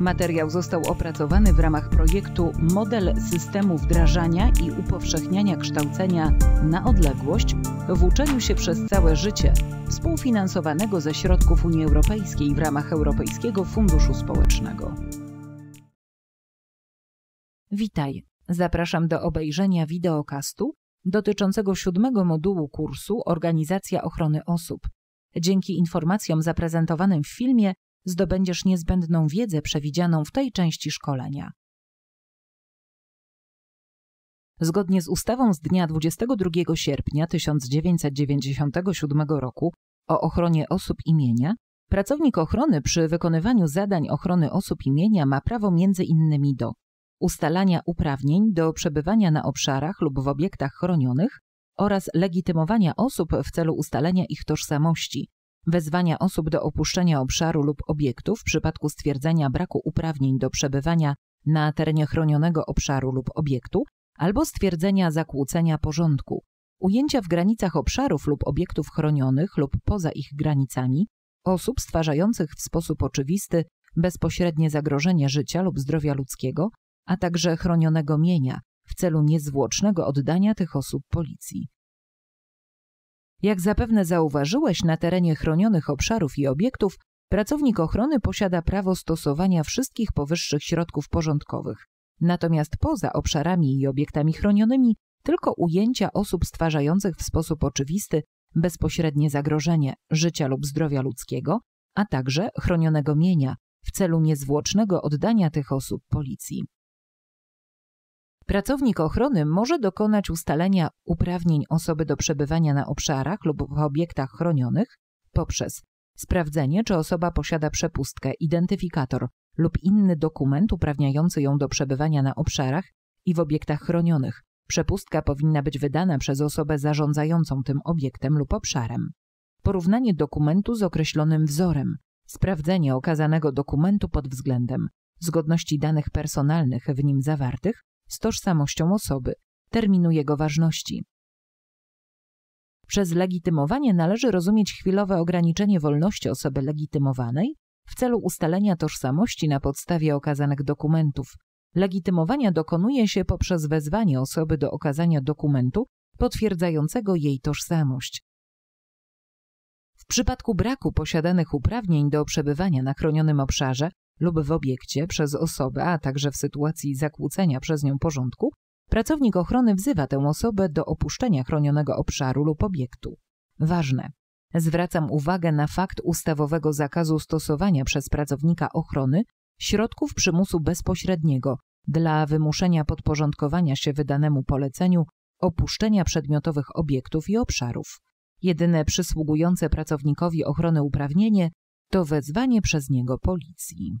Materiał został opracowany w ramach projektu Model systemu wdrażania i upowszechniania kształcenia na odległość w uczeniu się przez całe życie, współfinansowanego ze środków Unii Europejskiej w ramach Europejskiego Funduszu Społecznego. Witaj. Zapraszam do obejrzenia wideokastu dotyczącego siódmego modułu kursu Organizacja Ochrony Osób. Dzięki informacjom zaprezentowanym w filmie zdobędziesz niezbędną wiedzę przewidzianą w tej części szkolenia. Zgodnie z ustawą z dnia 22 sierpnia 1997 roku o ochronie osób imienia, pracownik ochrony przy wykonywaniu zadań ochrony osób imienia ma prawo między innymi do ustalania uprawnień do przebywania na obszarach lub w obiektach chronionych oraz legitymowania osób w celu ustalenia ich tożsamości, wezwania osób do opuszczenia obszaru lub obiektu w przypadku stwierdzenia braku uprawnień do przebywania na terenie chronionego obszaru lub obiektu albo stwierdzenia zakłócenia porządku, ujęcia w granicach obszarów lub obiektów chronionych lub poza ich granicami osób stwarzających w sposób oczywisty bezpośrednie zagrożenie życia lub zdrowia ludzkiego, a także chronionego mienia w celu niezwłocznego oddania tych osób policji. Jak zapewne zauważyłeś, na terenie chronionych obszarów i obiektów pracownik ochrony posiada prawo stosowania wszystkich powyższych środków porządkowych. Natomiast poza obszarami i obiektami chronionymi tylko ujęcia osób stwarzających w sposób oczywisty bezpośrednie zagrożenie życia lub zdrowia ludzkiego, a także chronionego mienia w celu niezwłocznego oddania tych osób policji. Pracownik ochrony może dokonać ustalenia uprawnień osoby do przebywania na obszarach lub w obiektach chronionych poprzez sprawdzenie, czy osoba posiada przepustkę, identyfikator lub inny dokument uprawniający ją do przebywania na obszarach i w obiektach chronionych. Przepustka powinna być wydana przez osobę zarządzającą tym obiektem lub obszarem. Porównanie dokumentu z określonym wzorem. Sprawdzenie okazanego dokumentu pod względem zgodności danych personalnych w nim zawartych z tożsamością osoby, terminu jego ważności. Przez legitymowanie należy rozumieć chwilowe ograniczenie wolności osoby legitymowanej w celu ustalenia tożsamości na podstawie okazanych dokumentów. Legitymowania dokonuje się poprzez wezwanie osoby do okazania dokumentu potwierdzającego jej tożsamość. W przypadku braku posiadanych uprawnień do przebywania na chronionym obszarze lub w obiekcie przez osobę, a także w sytuacji zakłócenia przez nią porządku, pracownik ochrony wzywa tę osobę do opuszczenia chronionego obszaru lub obiektu. Ważne. Zwracam uwagę na fakt ustawowego zakazu stosowania przez pracownika ochrony środków przymusu bezpośredniego dla wymuszenia podporządkowania się wydanemu poleceniu opuszczenia przedmiotowych obiektów i obszarów. Jedyne przysługujące pracownikowi ochrony uprawnienie to wezwanie przez niego policji.